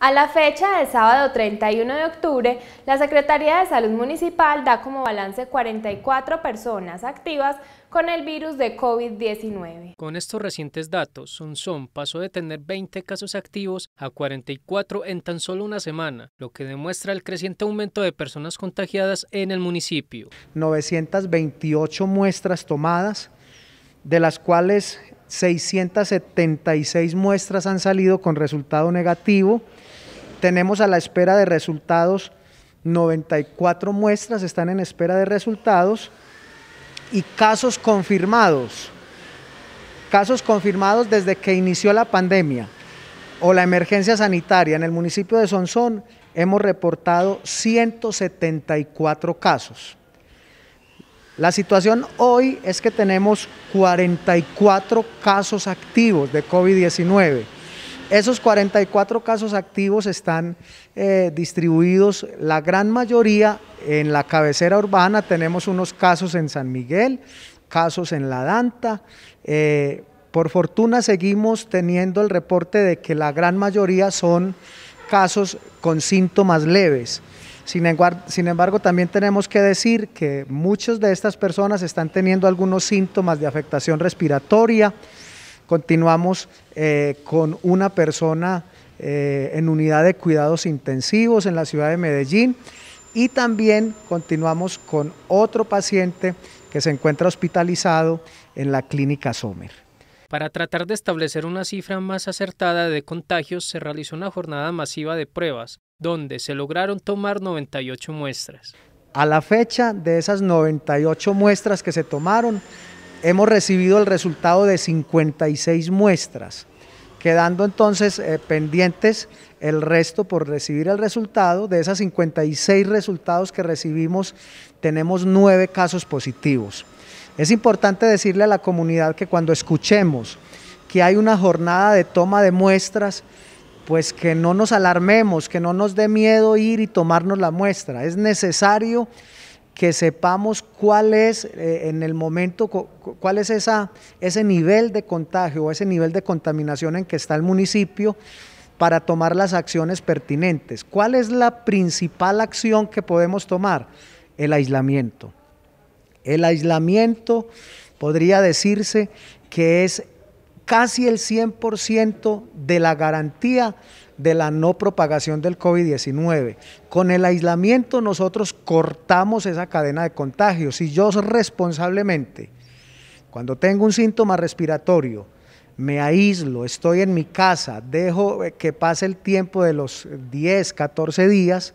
A la fecha del sábado 31 de octubre, la Secretaría de Salud Municipal da como balance 44 personas activas con el virus de COVID-19. Con estos recientes datos, Unzón pasó de tener 20 casos activos a 44 en tan solo una semana, lo que demuestra el creciente aumento de personas contagiadas en el municipio. 928 muestras tomadas, de las cuales 676 muestras han salido con resultado negativo. Tenemos a la espera de resultados 94 muestras, están en espera de resultados. Y casos confirmados, casos confirmados desde que inició la pandemia o la emergencia sanitaria en el municipio de Sonsón, hemos reportado 174 casos. La situación hoy es que tenemos 44 casos activos de COVID-19. Esos 44 casos activos están eh, distribuidos, la gran mayoría en la cabecera urbana. Tenemos unos casos en San Miguel, casos en La Danta. Eh, por fortuna seguimos teniendo el reporte de que la gran mayoría son casos con síntomas leves. Sin embargo, también tenemos que decir que muchas de estas personas están teniendo algunos síntomas de afectación respiratoria. Continuamos eh, con una persona eh, en unidad de cuidados intensivos en la ciudad de Medellín y también continuamos con otro paciente que se encuentra hospitalizado en la clínica Somer. Para tratar de establecer una cifra más acertada de contagios, se realizó una jornada masiva de pruebas donde se lograron tomar 98 muestras. A la fecha de esas 98 muestras que se tomaron, hemos recibido el resultado de 56 muestras, quedando entonces eh, pendientes el resto por recibir el resultado. De esas 56 resultados que recibimos, tenemos 9 casos positivos. Es importante decirle a la comunidad que cuando escuchemos que hay una jornada de toma de muestras, pues que no nos alarmemos, que no nos dé miedo ir y tomarnos la muestra. Es necesario que sepamos cuál es eh, en el momento, cuál es ese nivel de contagio o ese nivel de contaminación en que está el municipio para tomar las acciones pertinentes. ¿Cuál es la principal acción que podemos tomar? El aislamiento. El aislamiento podría decirse que es casi el 100% de la garantía de la no propagación del COVID-19. Con el aislamiento nosotros cortamos esa cadena de contagios. Si yo responsablemente, cuando tengo un síntoma respiratorio, me aíslo, estoy en mi casa, dejo que pase el tiempo de los 10, 14 días,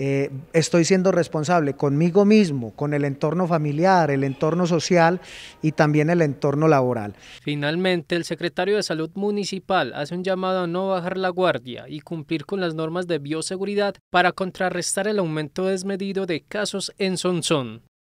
eh, estoy siendo responsable conmigo mismo, con el entorno familiar, el entorno social y también el entorno laboral. Finalmente, el secretario de Salud Municipal hace un llamado a no bajar la guardia y cumplir con las normas de bioseguridad para contrarrestar el aumento desmedido de casos en Sonsón.